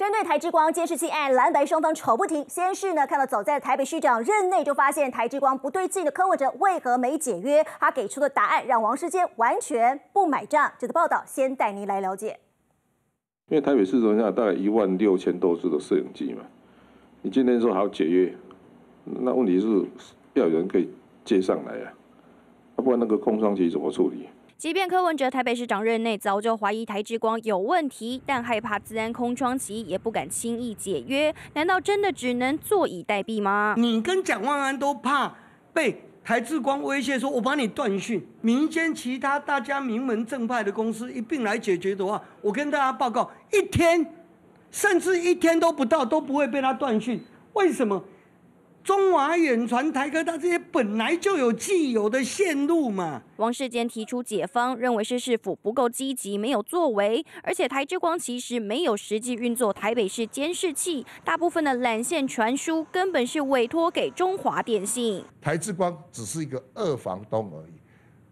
针对台之光监视器，案，蓝白双方吵不停。先是呢，看到走在台北市长任内就发现台之光不对劲的科文者为何没解约？他给出的答案让王世坚完全不买账。这则报道先带您来了解。因为台北市上下大概一万六千多支的摄影机嘛，你今天说好解约，那问题是要有人可以接上来呀，不然那个空窗期怎么处理？即便柯文哲台北市长任内早就怀疑台之光有问题，但害怕自安空窗期也不敢轻易解约，难道真的只能坐以待毙吗？你跟蒋万安都怕被台志光威胁，说我把你断讯，民间其他大家名门正派的公司一并来解决的话，我跟大家报告，一天甚至一天都不到都不会被他断讯，为什么？中华远传、台科他这些本来就有既有的线路嘛。王世坚提出解方，认为是市府不够积极，没有作为，而且台之光其实没有实际运作台北市监视器，大部分的缆线传输根本是委托给中华电信。台之光只是一个二房东而已，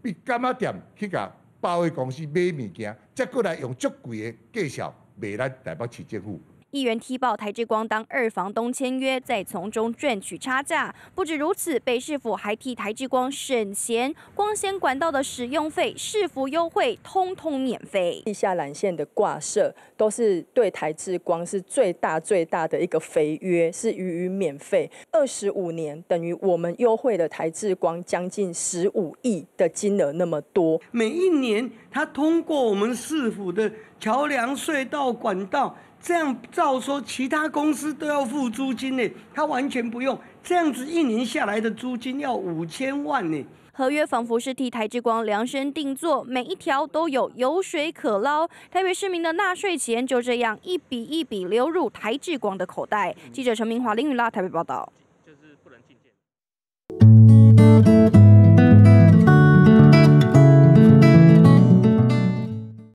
你干嘛点去甲包的公司买物件，再过来用足贵的介绍卖咱台北市政府。一元踢爆台之光当二房东签约，再从中赚取差价。不止如此，北市府还替台之光省钱，光纤管道的使用费、市府优惠通通免费。地下缆线的挂设都是对台之光是最大最大的一个肥约，是予以免费。二十五年等于我们优惠了台之光将近十五亿的金额，那么多。每一年他通过我们市府的。桥梁、隧道、管道，这样照说，其他公司都要付租金呢，他完全不用，这样子一年下来的租金要五千万呢。合约仿佛是替台积光量身定做，每一条都有油水可捞，台北市民的纳税钱就这样一笔一笔流入台积光的口袋。记者陈明华、林雨拉台北报道。